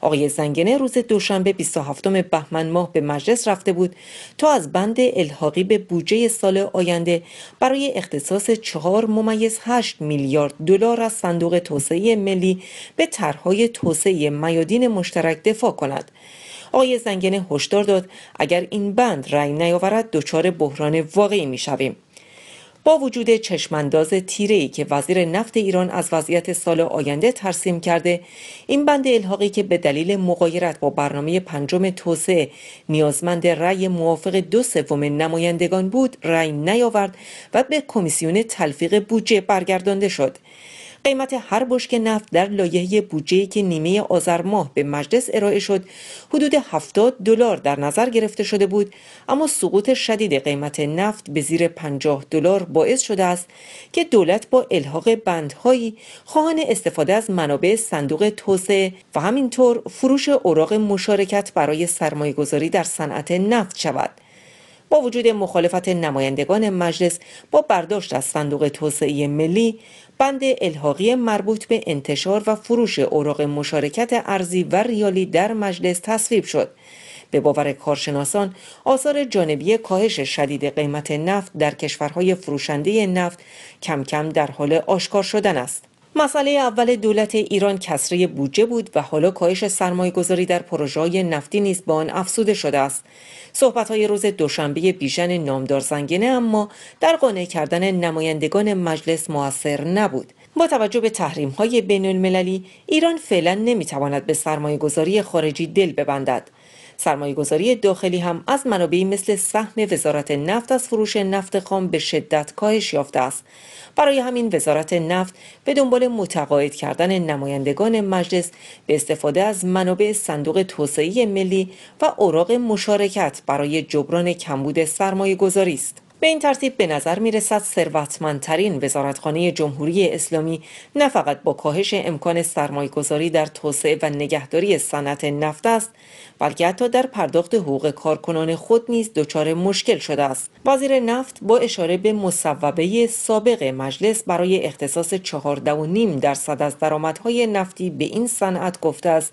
S2: آقای زنگنه روز دوشنبه 27 بهمن ماه به مجلس رفته بود تا از بند الحاقی به بودجه سال آینده برای اختصاص 4 ممیز 8 میلیارد دلار از صندوق توسعه ملی به طرحهای توسعه میادین مشترک دفاع کند آقای زنگنه هشدار داد اگر این بند رای نیاورد دچار بحران واقعی میشویم با وجود چشمانداز تیره ای که وزیر نفت ایران از وضعیت سال آینده ترسیم کرده این بند الحاقی که به دلیل مقایرت با برنامه پنجم توسعه نیازمند رأی موافق دو سوم نمایندگان بود رأی نیاورد و به کمیسیون تلفیق بودجه برگردانده شد قیمت هر بشک نفت در لایحه بودجه که نیمه آذر ماه به مجلس ارائه شد حدود 70 دلار در نظر گرفته شده بود اما سقوط شدید قیمت نفت به زیر 50 دلار باعث شده است که دولت با الحاق بندهایی خواهان استفاده از منابع صندوق توسعه و همینطور فروش اوراق مشارکت برای سرمایه گذاری در صنعت نفت شود با وجود مخالفت نمایندگان مجلس با برداشت از صندوق توسعه ملی بند الحاقی مربوط به انتشار و فروش اوراق مشارکت ارزی و ریالی در مجلس تصویب شد به باور کارشناسان آثار جانبی کاهش شدید قیمت نفت در کشورهای فروشنده نفت کم کم در حال آشکار شدن است مسئله اول دولت ایران کسری بودجه بود و حالا کاهش سرمایه گذاری در پروژه نفتی نیز با آن افسوده شده است. صحبت های روز دوشنبه بیژن نامدار زنگینه اما در قانع کردن نمایندگان مجلس موثر نبود. با توجه به تحریم های بین المللی ایران فعلا نمیتواند به سرمایه گذاری خارجی دل ببندد. گذاری داخلی هم از منابعی مثل سهم وزارت نفت از فروش نفت خام به شدت کاهش یافته است برای همین وزارت نفت به دنبال متقاعد کردن نمایندگان مجلس به استفاده از منابع صندوق توسعه ملی و اوراق مشارکت برای جبران کمبود سرمایه گذاری است. به این ترتیب به نظر می رسد ثروتمندترین وزارتخانه جمهوری اسلامی نه فقط با کاهش امکان گذاری در توسعه و نگهداری صنعت نفت است بلکه حتی در پرداخت حقوق کارکنان خود نیز دچار مشکل شده است وزیر نفت با اشاره به مصوبه سابق مجلس برای اختصاص 14.5 درصد از درآمدهای نفتی به این صنعت گفته است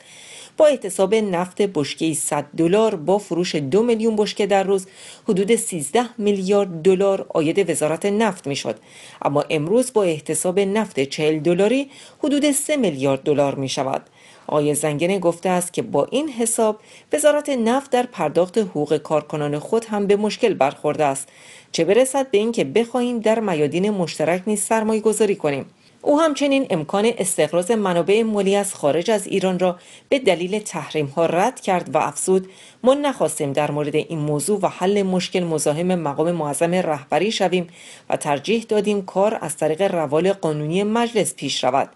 S2: با احتساب نفت بشکه 100 دلار با فروش 2 میلیون بشکه در روز حدود 13 میلیارد دلار آید وزارت نفت میشد اما امروز با احتساب نفت 40 دلاری حدود 3 میلیارد دلار می شود آقای زنگنه گفته است که با این حساب وزارت نفت در پرداخت حقوق کارکنان خود هم به مشکل برخورده است چه برسد به اینکه بخواهیم در میادین مشترک نیز سرمایه گذاری کنیم او همچنین امکان استقراض منابع مالی از خارج از ایران را به دلیل تحریم ها رد کرد و افزود ما نخواستیم در مورد این موضوع و حل مشکل مزاحم مقام معظم رهبری شویم و ترجیح دادیم کار از طریق روال قانونی مجلس پیش رود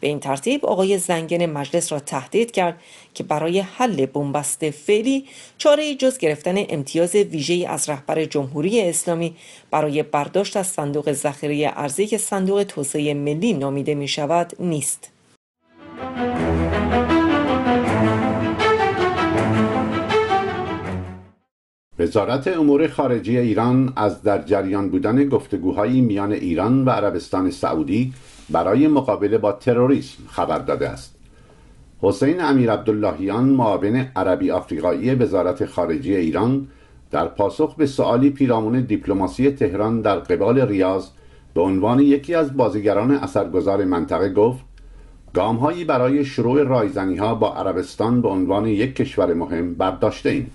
S2: به این ترتیب آقای زنگن مجلس را تهدید کرد که برای حل بنبست فعلی چاره جز گرفتن امتیاز ویژه از رهبر جمهوری اسلامی برای برداشت از صندوق ذخیره ارزی که صندوق توسعه ملی نامیده می شود نیست.
S4: وزارت امور خارجه ایران از در جریان بودن گفتگوهایی میان ایران و عربستان سعودی برای مقابله با تروریسم خبر داده است حسین امیر عبداللهیان معاون عربی آفریقایی وزارت خارجه ایران در پاسخ به سؤالی پیرامون دیپلماسی تهران در قبال ریاض به عنوان یکی از بازیگران اثرگذار منطقه گفت گامهایی برای شروع رایزنی ها با عربستان به عنوان یک کشور مهم برداشته ایم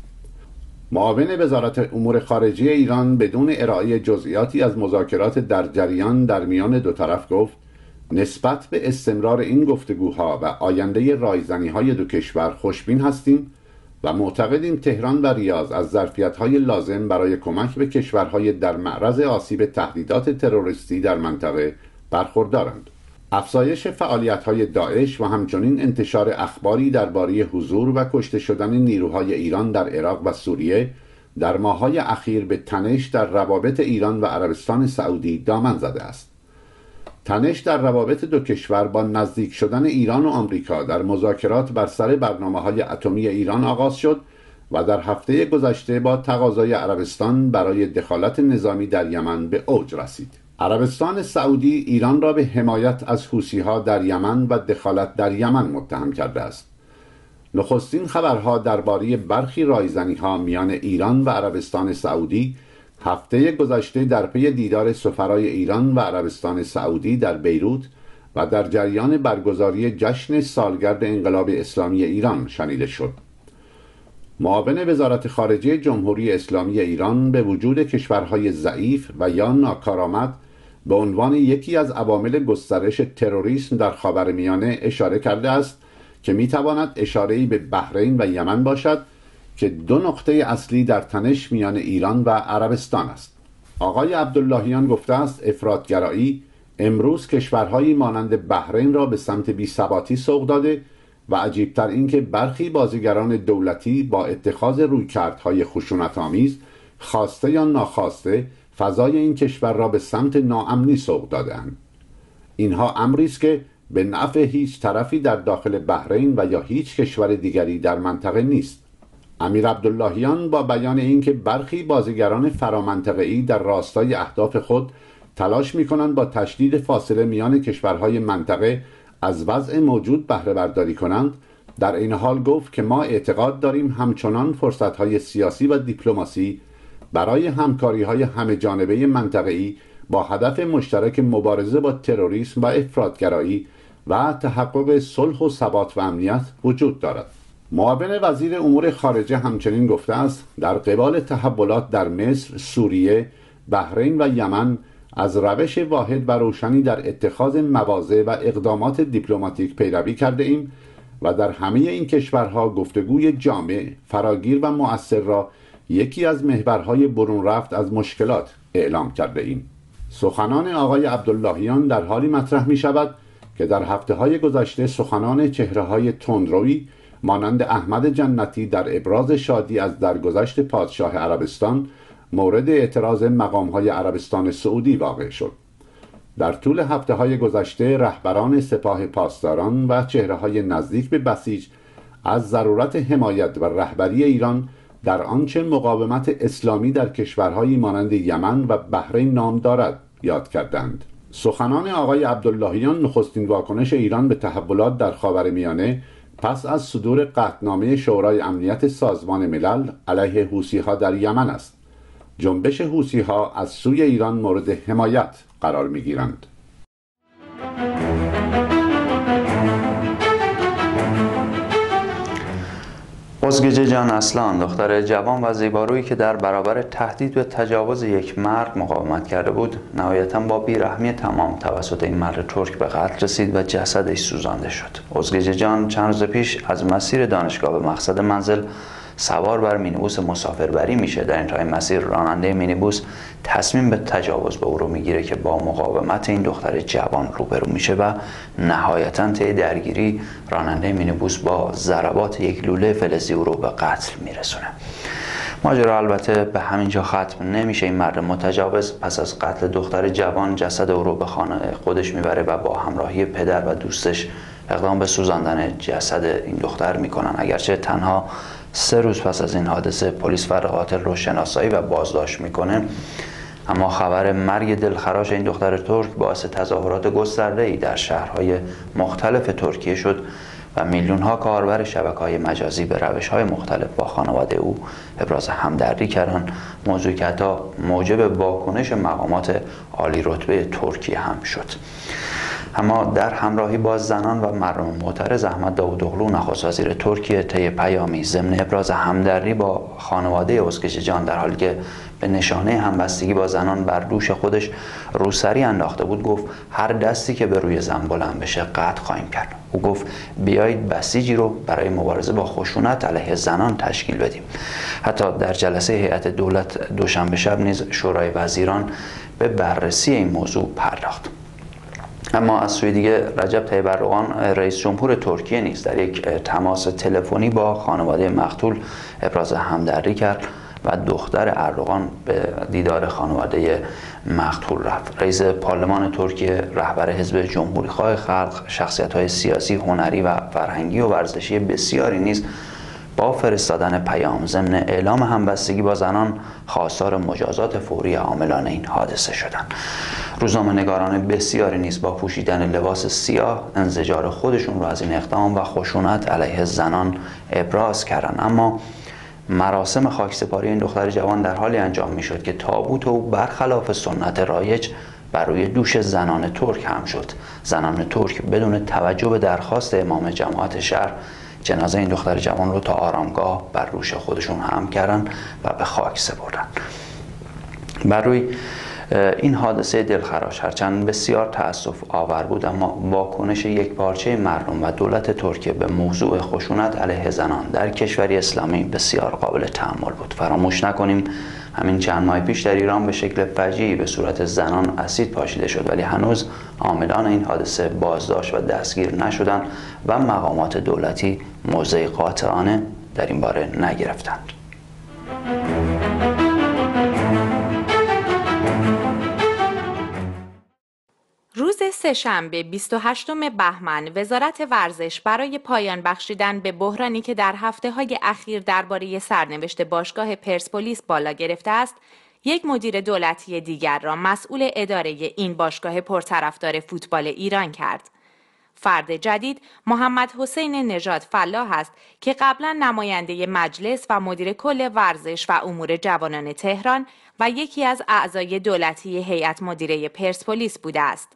S4: معاون وزارت امور خارجه ایران بدون ارائه جزئیاتی از مذاکرات در جریان در میان دو طرف گفت نسبت به استمرار این گفتگوها و آینده رایزنی های دو کشور خوشبین هستیم و معتقدیم تهران و ریاض از ظرفیت های لازم برای کمک به کشورهای در معرض آسیب تهدیدات تروریستی در منطقه برخوردارند. افزایش فعالیت های داعش و همچنین انتشار اخباری درباره حضور و کشته شدن نیروهای ایران در عراق و سوریه در ماهای اخیر به تنش در روابط ایران و عربستان سعودی دامن زده است. تنش در روابط دو کشور با نزدیک شدن ایران و آمریکا در مذاکرات بر سر برنامه های اتمی ایران آغاز شد و در هفته گذشته با تقاضای عربستان برای دخالت نظامی در یمن به اوج رسید. عربستان سعودی ایران را به حمایت از ها در یمن و دخالت در یمن متهم کرده است. نخستین خبرها درباره برخی رایزنی ها میان ایران و عربستان سعودی هفته گذشته در پی دیدار سفرای ایران و عربستان سعودی در بیروت و در جریان برگزاری جشن سالگرد انقلاب اسلامی ایران شنیده شد معاون وزارت خارجه جمهوری اسلامی ایران به وجود کشورهای ضعیف و یا ناکارآمد به عنوان یکی از عوامل گسترش تروریسم در خاورمیانه اشاره کرده است که میتواند اشارهای به بحرین و یمن باشد که دو نقطه اصلی در تنش میان ایران و عربستان است آقای عبداللهیان گفته است افرادگرایی امروز کشورهایی مانند بحرین را به سمت بیثباتی سوق داده و عجیبتر اینکه برخی بازیگران دولتی با اتخاذ رویکردهای آمیز خواسته یا ناخواسته فضای این کشور را به سمت ناامنی سوق دادن اینها امری است که به نفع هیچ طرفی در داخل بحرین و یا هیچ کشور دیگری در منطقه نیست امیر عبداللهیان با بیان اینکه برخی بازیگران فرامنطقه‌ای در راستای اهداف خود تلاش می‌کنند با تشدید فاصله میان کشورهای منطقه از وضع موجود بهره برداری کنند در این حال گفت که ما اعتقاد داریم همچنان فرصت‌های سیاسی و دیپلماسی برای همکاری‌های همه جانبه منطقه‌ای با هدف مشترک مبارزه با تروریسم و افرادگرایی و تحقق صلح و ثبات و امنیت وجود دارد معاون وزیر امور خارجه همچنین گفته است در قبال تحولات در مصر، سوریه، بحرین و یمن از روش واحد و روشنی در اتخاذ مواضع و اقدامات دیپلماتیک پیروی کرده ایم و در همه این کشورها گفتگوی جامع، فراگیر و مؤثر را یکی از محورهای برون رفت از مشکلات اعلام کرده ایم. سخنان آقای عبداللهیان در حالی مطرح می شود که در هفته های گذشته سخنان چهره های تندروی مانند احمد جنتی در ابراز شادی از درگذشت پادشاه عربستان مورد اعتراض مقام های عربستان سعودی واقع شد در طول هفته های گذشته رهبران سپاه پاسداران و چهره های نزدیک به بسیج از ضرورت حمایت و رهبری ایران در آنچه مقاومت اسلامی در کشورهایی مانند یمن و بحرین نام دارد یاد کردند سخنان آقای عبداللهیان نخستین واکنش ایران به تحولات در خاورمیانه پس از صدور قطنامه شورای امنیت سازمان ملل علیه حوسی ها در یمن است جنبش حوسی ها از سوی ایران مورد حمایت قرار می گیرند
S3: ازگجه جان اصلان دختر جوان و زیبارویی که در برابر تهدید به تجاوز یک مرد مقاومت کرده بود نهایتا با بیرحمی تمام توسط این مرد ترک به قتل رسید و جسدش سوزانده شد ازگجه جان چند روز پیش از مسیر دانشگاه به مقصد منزل سوار بر مینیبوس مسافربری میشه در انتهای مسیر راننده مینیبوس تصمیم به تجاوز به او رو میگیره که با مقاومت این دختر جوان روبرو میشه و نهایتا طی درگیری راننده مینیبوس با ضربات یک لوله فلزی او رو به قتل میرسونه ماجرا البته به همینجا ختم نمیشه این مرد متجاوز پس از قتل دختر جوان جسد او رو به خانه خودش میبره و با همراهی پدر و دوستش اقدام به سوزاندن جسد این دختر میکنن اگرچه تنها سه روز پس از این حادثه پلیس فر قاتل رو شناسایی و بازداشت میکنه اما خبر مرگ دلخراش این دختر ترک باعث تظاهرات گسترده ای در شهرهای مختلف ترکیه شد و میلیون ها کاربر شبکه های مجازی به روش های مختلف با خانواده او ابراز همدردی کردن موضوع که حتی موجب واکنش مقامات عالی رتبه ترکیه هم شد اما در همراهی با زنان و مردم معترض احمد اغلو نخست وزیر ترکیه طی پیامی ضمن ابراز همدردی با خانواده جان در حالی که به نشانه همبستگی با زنان بر دوش خودش روسری انداخته بود گفت هر دستی که به روی زن بلند بشه قطع خواهیم کرد او گفت بیایید بسیجی رو برای مبارزه با خشونت علیه زنان تشکیل بدیم حتی در جلسه هیئت دولت دوشنبه شب نیز شورای وزیران به بررسی این موضوع پرداخت اما از سوی دیگه رجب طیب اردوغان رئیس جمهور ترکیه نیست در یک تماس تلفنی با خانواده مقتول ابراز همدردی کرد و دختر اردوغان به دیدار خانواده مقتول رفت رئیس پارلمان ترکیه رهبر حزب جمهوری خواه خلق شخصیت های سیاسی هنری و فرهنگی و ورزشی بسیاری نیز با فرستادن پیام ضمن اعلام همبستگی با زنان خواستار مجازات فوری عاملان این حادثه شدند روزنامه نگاران بسیاری نیز با پوشیدن لباس سیاه انزجار خودشون را از این اقدام و خشونت علیه زنان ابراز کردند اما مراسم خاکسپاری این دختر جوان در حالی انجام میشد که تابوت او برخلاف سنت رایج بر روی دوش زنان ترک هم شد زنان ترک بدون توجه به درخواست امام جماعت شهر جنازه این دختر جوان رو تا آرامگاه بر روش خودشون هم کردن و به خاک سپردن بر روی این حادثه دلخراش هرچند بسیار تأسف آور بود اما واکنش یک پارچه مردم و دولت ترکیه به موضوع خشونت علیه زنان در کشوری اسلامی بسیار قابل تحمل بود فراموش نکنیم همین چند ماه پیش در ایران به شکل فجیعی به صورت زنان اسید پاشیده شد ولی هنوز عاملان این حادثه بازداشت و دستگیر نشدند و مقامات دولتی موضع قاطعانه در این باره نگرفتند
S5: سهشنبه 28 بهمن وزارت ورزش برای پایان بخشیدن به بحرانی که در هفته های اخیر درباره سرنوشت باشگاه پرسپولیس بالا گرفته است، یک مدیر دولتی دیگر را مسئول اداره این باشگاه پرطرفدار فوتبال ایران کرد. فرد جدید محمد حسین نژاد فلاح است که قبلا نماینده مجلس و مدیر کل ورزش و امور جوانان تهران و یکی از اعضای دولتی هیئت مدیره پرسپولیس بوده است.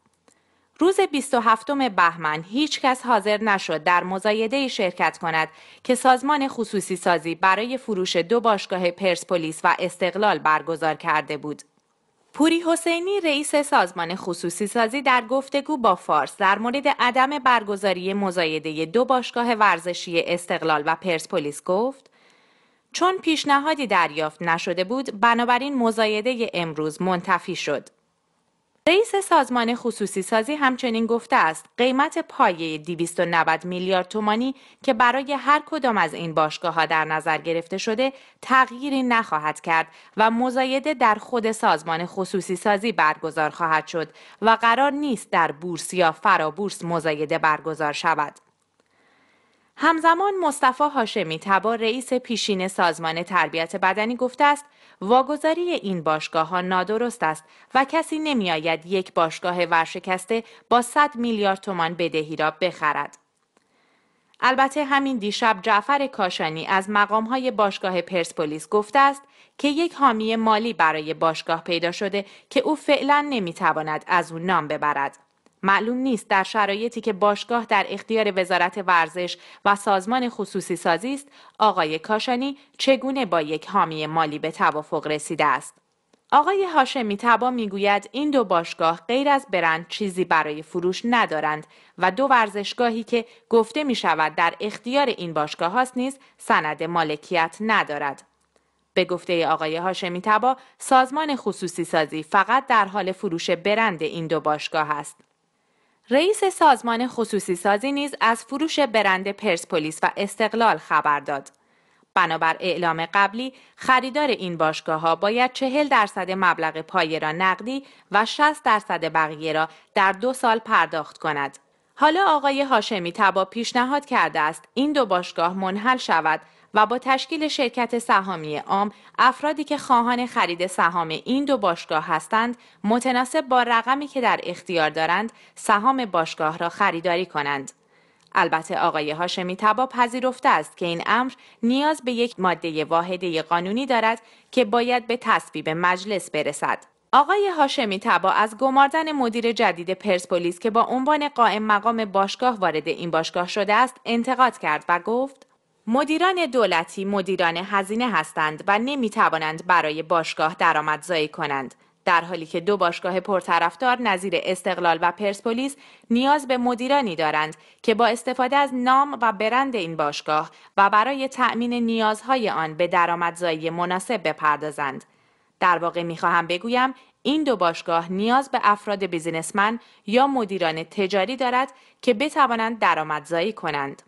S5: روز 27 بهمن هیچ کس حاضر نشد در مزایده شرکت کند که سازمان خصوصی سازی برای فروش دو باشگاه پرسپولیس و استقلال برگزار کرده بود. پوری حسینی رئیس سازمان خصوصی سازی در گفتگو با فارس در مورد عدم برگزاری مزایده دو باشگاه ورزشی استقلال و پرسپولیس گفت چون پیشنهادی دریافت نشده بود بنابراین مزایده امروز منتفی شد. رئیس سازمان خصوصی سازی همچنین گفته است قیمت پایه 290 میلیارد تومانی که برای هر کدام از این باشگاه ها در نظر گرفته شده تغییری نخواهد کرد و مزایده در خود سازمان خصوصی سازی برگزار خواهد شد و قرار نیست در بورس یا فرابورس مزایده برگزار شود. همزمان مصطفی هاشمی تبا رئیس پیشین سازمان تربیت بدنی گفته است واگذاری این باشگاه ها نادرست است و کسی آید یک باشگاه ورشکسته با 100 میلیارد تومان بدهی را بخرد. البته همین دیشب جعفر کاشانی از مقام های باشگاه پرسپولیس گفته است که یک حامی مالی برای باشگاه پیدا شده که او فعلا نمیتواند از او نام ببرد. معلوم نیست در شرایطی که باشگاه در اختیار وزارت ورزش و سازمان خصوصی سازی است آقای کاشانی چگونه با یک حامی مالی به توافق رسیده است آقای هاشمی تبا میگوید این دو باشگاه غیر از برند چیزی برای فروش ندارند و دو ورزشگاهی که گفته می شود در اختیار این باشگاه هاست نیز سند مالکیت ندارد. به گفته آقای هاشمی تبا سازمان خصوصی سازی فقط در حال فروش برند این دو باشگاه است. رئیس سازمان خصوصی سازی نیز از فروش برند پرسپولیس و استقلال خبر داد. بنابر اعلام قبلی خریدار این باشگاه ها باید 40 درصد مبلغ پایه را نقدی و 60 درصد بقیه را در دو سال پرداخت کند. حالا آقای هاشمی تبا پیشنهاد کرده است این دو باشگاه منحل شود و با تشکیل شرکت سهامی عام افرادی که خواهان خرید سهام این دو باشگاه هستند متناسب با رقمی که در اختیار دارند سهام باشگاه را خریداری کنند البته آقای هاشمی تبا پذیرفته است که این امر نیاز به یک ماده واحده قانونی دارد که باید به تصویب مجلس برسد آقای هاشمی تبا از گماردن مدیر جدید پرسپولیس که با عنوان قائم مقام باشگاه وارد این باشگاه شده است انتقاد کرد و گفت مدیران دولتی مدیران هزینه هستند و نمی توانند برای باشگاه درآمدزایی کنند در حالی که دو باشگاه پرطرفدار نظیر استقلال و پرسپولیس نیاز به مدیرانی دارند که با استفاده از نام و برند این باشگاه و برای تأمین نیازهای آن به درآمدزایی مناسب بپردازند در واقع میخواهم بگویم این دو باشگاه نیاز به افراد بیزینسمن یا مدیران تجاری دارد که بتوانند درآمدزایی کنند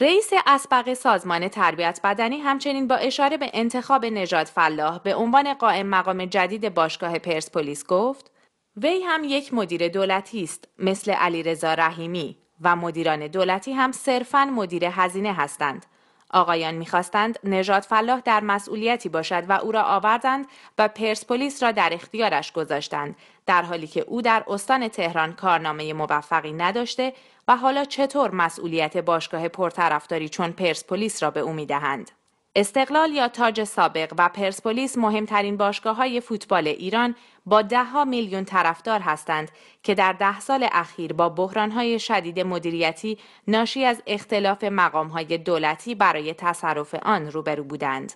S5: رئیس اسبق سازمان تربیت بدنی همچنین با اشاره به انتخاب نژاد فلاح به عنوان قائم مقام جدید باشگاه پرسپولیس گفت وی هم یک مدیر دولتی است مثل علیرضا رحیمی و مدیران دولتی هم صرفا مدیر هزینه هستند آقایان میخواستند نژاد فلاح در مسئولیتی باشد و او را آوردند و پرسپولیس را در اختیارش گذاشتند در حالی که او در استان تهران کارنامه موفقی نداشته و حالا چطور مسئولیت باشگاه پرطرفداری چون پرسپولیس را به او میدهند استقلال یا تاج سابق و پرسپولیس مهمترین باشگاه های فوتبال ایران با دهها میلیون طرفدار هستند که در ده سال اخیر با های شدید مدیریتی ناشی از اختلاف های دولتی برای تصرف آن روبرو بودند.